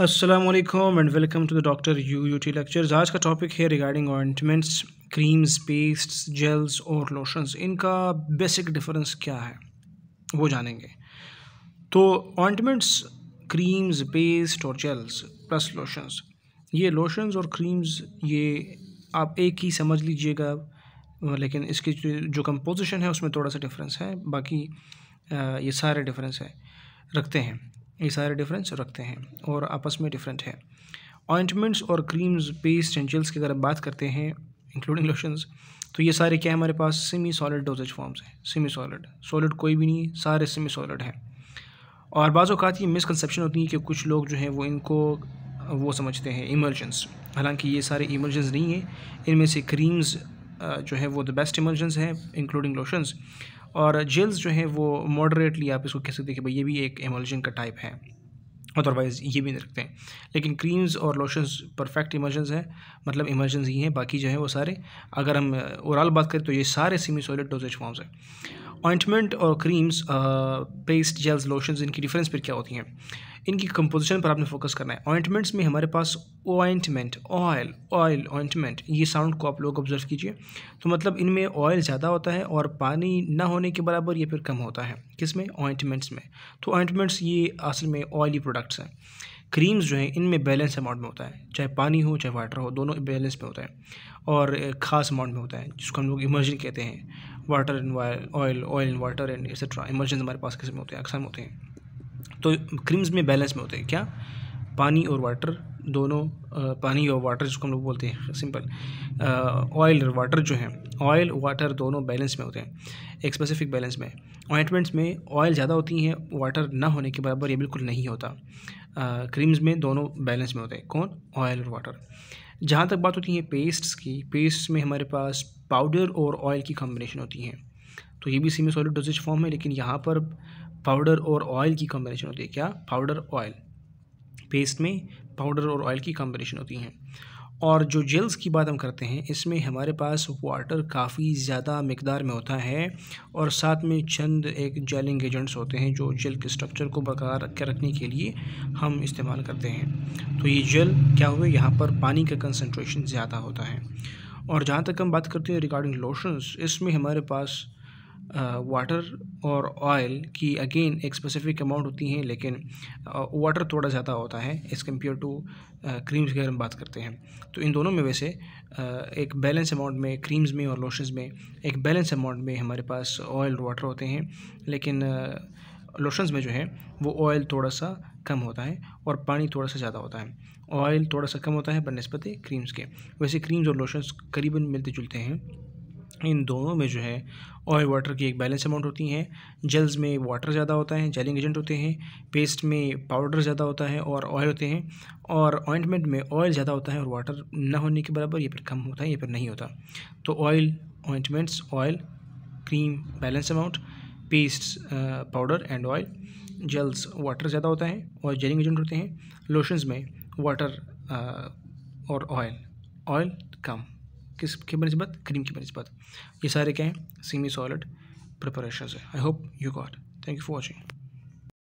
Aslam and welcome to the doctor U U T lectures आज का topic है regarding ointments creams paste gels और lotions इनका basic difference क्या है वो जानेंगे तो ऑइंटमेंट्स क्रीम्स पेस्ट और जेल्स प्लस लोशंस ये लोशंस और क्रीम्स ये आप एक ही समझ लीजिएगा लेकिन इसकी जो कंपोजिशन है उसमें थोड़ा सा डिफरेंस है बाकी ये सारे डिफरेंस है रखते हैं ये सारे डिफरेंस रखते हैं और आपस में डिफरेंट है ऑइंटमेंट्स और क्रीम्स पेस्ट एंड जेल्स की अगर बात करते हैं इंक्लूडिंग लोशंस तो ये सारे क्या है हमारे पास सेमी सॉलिड डोजेज फॉर्म्स हैं सेमी सॉलिड सॉलिड कोई भी नहीं सारे सेमी सॉलिड हैं और अवत ये मिसकनसप्शन होती है कि कुछ लोग जो हैं वो इनको वो समझते हैं इमर्जेंस हालांकि ये सारे इमर्जेंस नहीं हैं इनमें से क्रीम्स जो है वो द बेस्ट इमर्जेंस हैं इंक्लूडिंग लोशंस और जेल्स जो हैं वो मॉडरेटली आप इसको कह सकते हैं कि भाई ये भी एक एमोलजन का टाइप है अदरवाइज़ ये भी नहीं रखते हैं लेकिन क्रीम्स और लोशंस परफेक्ट इमर्जेंस हैं मतलब इमरजेंस ही हैं बाकी जो है वो सारे अगर हम ओवरऑल बात करें तो ये सारे सेमी सॉलिड डोजेज फॉर्म्स हैं ऑइंटमेंट और क्रीम्स पेस्ट जेल्स लोशंस इनकी डिफरेंस पर क्या होती हैं इनकी कंपोजिशन पर आपने फोकस करना है ऑइंटमेंट्स में हमारे पास ऑइंटमेंट ऑयल ऑयल ऑइंटमेंट ये साउंड को आप लोग ऑब्जर्व कीजिए तो मतलब इनमें ऑयल ज़्यादा होता है और पानी ना होने के बराबर या फिर कम होता है किस में ऑइंटमेंट्स में तो ऑइंटमेंट्स ये असल में ऑयली प्रोडक्ट्स हैं क्रीम्स जो हैं इनमें बैलेंस अमाउंट में होता है चाहे पानी हो चाहे वाटर हो दोनों बैलेंस में होता है और ख़ास अमाउंट में होता है जिसको हम लोग इमर्जन कहते हैं water and oil oil and water and etcetera emulsion हमारे पास किस्म होते हैं अक्सर होते हैं तो क्रीम्स में बैलेंस में होते हैं क्या पानी और वाटर दोनों पानी और वाटर जिसको हम लोग बोलते हैं सिंपल ऑयल और वाटर जो हैं ऑयल वाटर दोनों बैलेंस में होते हैं एक स्पेसिफिक बैलेंस में ऑइंटमेंट्स में ऑयल ज़्यादा होती हैं वाटर ना होने के बराबर ये बिल्कुल नहीं होता क्रीम्स में दोनों बैलेंस में होते हैं कौन ऑयल और वाटर जहाँ तक बात होती है पेस्ट्स की पेस्ट में हमारे पास पाउडर और ऑयल की कॉम्बिनेशन होती है तो ये भी सीमी सॉलिड डोजेज फॉर्म है लेकिन यहाँ पर पाउडर और ऑयल की कॉम्बिनेशन होती है क्या पाउडर ऑयल पेस्ट में पाउडर और ऑयल की कॉम्बिनेशन होती हैं और जो जेल्स की बात हम करते हैं इसमें हमारे पास वाटर काफ़ी ज़्यादा मकदार में होता है और साथ में चंद एक जेलिंग एजेंट्स होते हैं जो जेल के स्ट्रक्चर को बरकरार रख के रखने के लिए हम इस्तेमाल करते हैं तो ये जेल क्या हुए यहाँ पर पानी का कंसनट्रेशन ज़्यादा होता है और जहाँ तक हम बात करते हैं रिगार्डिंग लोशंस इसमें हमारे पास वाटर और ऑयल की अगेन एक स्पेसिफिक अमाउंट होती हैं लेकिन वाटर थोड़ा ज़्यादा होता है एज़ कम्पेयर टू क्रीम्स की अगर हम बात करते हैं तो इन दोनों में वैसे एक बैलेंस अमाउंट में क्रीम्स में और लोशंस में एक बैलेंस अमाउंट में हमारे पास ऑयल और वाटर होते हैं लेकिन लोशंस में जो है वो ऑयल थोड़ा सा कम होता है और पानी थोड़ा सा ज़्यादा होता है ऑयल थोड़ा सा कम होता है बनस्पति क्रीम्स के वैसे क्रीम्स और लोशंस करीबन मिलते जुलते हैं इन दोनों में जो है ऑयल वाटर की एक बैलेंस अमाउंट होती है जेल्स में वाटर ज़्यादा होता है जेलिंग एजेंट होते हैं पेस्ट में पाउडर ज़्यादा होता है और ऑयल होते हैं और ऑइंटमेंट में ऑयल ज़्यादा होता है और वाटर ना होने के बराबर या फिर कम होता है या फिर नहीं होता तो oil ointments oil cream balance amount paste powder and oil gels water ज़्यादा होता है और जेलिंग एजेंट होते हैं लोशंस में वाटर और ऑयल ऑयल कम किस के बनस्बत क्रीम की बनस्बत ये सारे क्या हैं सीमी सॉलिड प्रिपरेशन है I hope you got thank you for watching